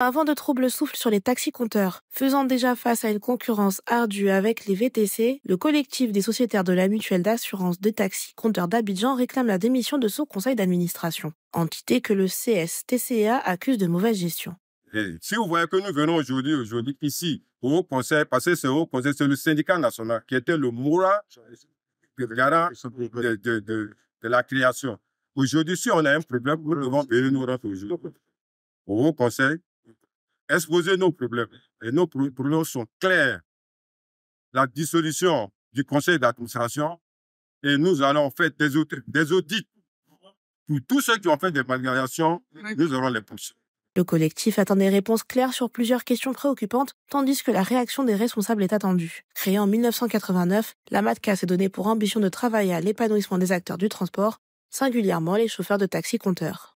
Avant de trouble souffle sur les taxis-compteurs. Faisant déjà face à une concurrence ardue avec les VTC, le collectif des sociétaires de la mutuelle d'assurance des taxis-compteurs d'Abidjan réclame la démission de son conseil d'administration, entité que le CSTCA accuse de mauvaise gestion. si vous voyez que nous venons aujourd'hui, aujourd'hui ici, au Haut Conseil, parce que ce Haut Conseil, c'est le syndicat national qui était le moura de, la création. Aujourd'hui, si on a un problème, nous devons venir nous aujourd'hui. Au Haut Conseil, exposer nos problèmes. Et nos problèmes sont clairs. La dissolution du conseil d'administration et nous allons faire des, audits. Pour tous ceux qui ont fait des malversations, nous aurons les pousser. Le collectif attend des réponses claires sur plusieurs questions préoccupantes, tandis que la réaction des responsables est attendue. Créée en 1989, la MATCA s'est donnée pour ambition de travailler à l'épanouissement des acteurs du transport, singulièrement les chauffeurs de taxi-compteurs.